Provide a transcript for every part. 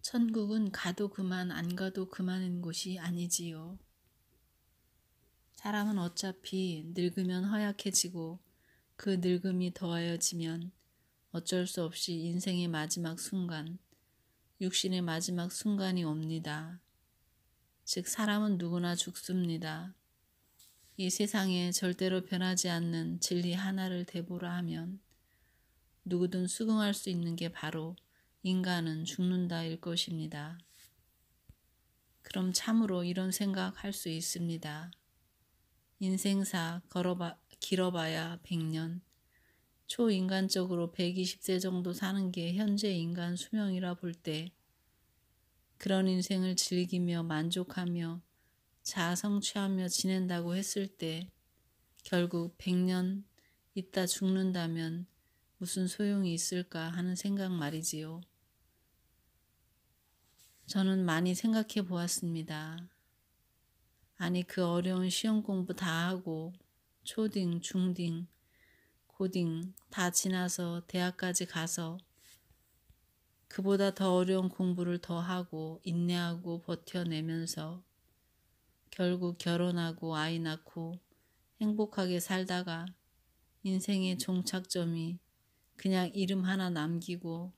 천국은 가도 그만 안 가도 그만인 곳이 아니지요. 사람은 어차피 늙으면 허약해지고 그 늙음이 더하여지면 어쩔 수 없이 인생의 마지막 순간, 육신의 마지막 순간이 옵니다. 즉 사람은 누구나 죽습니다. 이 세상에 절대로 변하지 않는 진리 하나를 대보라 하면 누구든 수긍할 수 있는 게 바로 인간은 죽는다일 것입니다. 그럼 참으로 이런 생각할 수 있습니다. 인생사 걸어봐, 길어봐야 100년, 초인간적으로 120세 정도 사는 게 현재 인간 수명이라 볼 때 그런 인생을 즐기며 만족하며 자아성취하며 지낸다고 했을 때 결국 100년 있다 죽는다면 무슨 소용이 있을까 하는 생각 말이지요. 저는 많이 생각해 보았습니다. 아니 그 어려운 시험 공부 다 하고 초딩, 중딩, 고딩 다 지나서 대학까지 가서 그보다 더 어려운 공부를 더 하고 인내하고 버텨내면서 결국 결혼하고 아이 낳고 행복하게 살다가 인생의 종착점이 그냥 이름 하나 남기고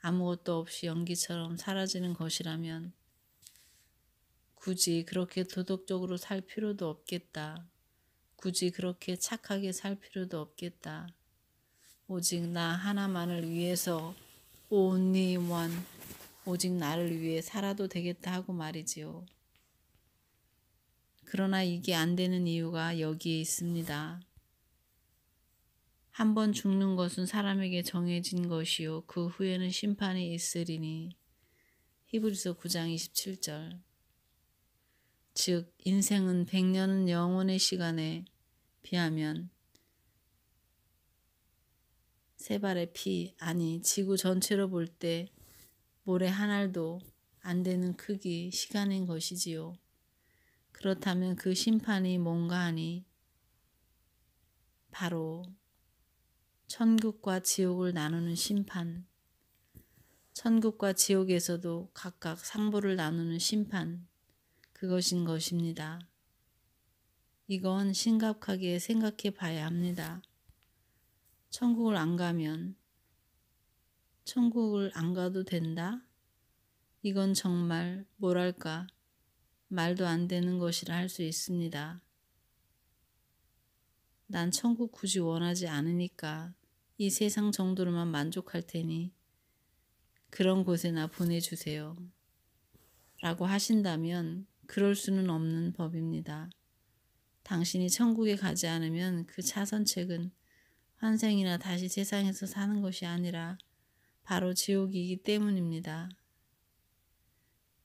아무것도 없이 연기처럼 사라지는 것이라면 굳이 그렇게 도덕적으로 살 필요도 없겠다. 굳이 그렇게 착하게 살 필요도 없겠다. 오직 나 하나만을 위해서 only one 오직 나를 위해 살아도 되겠다 하고 말이지요. 그러나 이게 안 되는 이유가 여기에 있습니다. 한번 죽는 것은 사람에게 정해진 것이요 그 후에는 심판이 있으리니 히브리서 9장 27절 즉 인생은 100년은 영원의 시간에 비하면 세 발의 피 아니 지구 전체로 볼 때 모래 한 알도 안 되는 크기 시간인 것이지요. 그렇다면 그 심판이 뭔가 하니 바로 천국과 지옥을 나누는 심판, 천국과 지옥에서도 각각 상보를 나누는 심판, 그것인 것입니다. 이건 심각하게 생각해 봐야 합니다. 천국을 안 가면 천국을 안 가도 된다? 이건 정말 뭐랄까 말도 안 되는 것이라 할 수 있습니다. 난 천국 굳이 원하지 않으니까 이 세상 정도로만 만족할 테니 그런 곳에나 보내주세요. 라고 하신다면 그럴 수는 없는 법입니다. 당신이 천국에 가지 않으면 그 차선책은 환생이나 다시 세상에서 사는 것이 아니라 바로 지옥이기 때문입니다.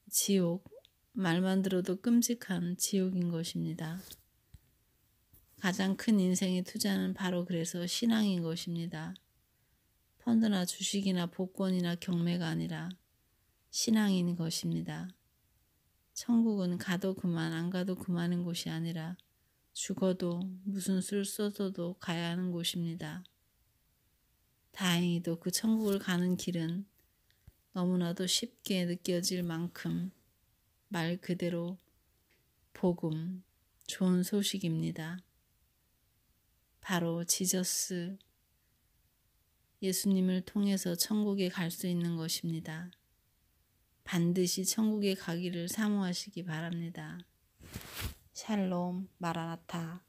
지옥, 말만 들어도 끔찍한 지옥인 것입니다. 가장 큰 인생의 투자는 바로 그래서 신앙인 것입니다. 펀드나 주식이나 복권이나 경매가 아니라 신앙인 것입니다. 천국은 가도 그만 안 가도 그만인 곳이 아니라 죽어도 무슨 술 써서도 가야 하는 곳입니다. 다행히도 그 천국을 가는 길은 너무나도 쉽게 느껴질 만큼 말 그대로 복음, 좋은 소식입니다. 바로 지저스 예수님을 통해서 천국에 갈 수 있는 것입니다. 반드시 천국에 가기를 사모하시기 바랍니다. 샬롬 마라나타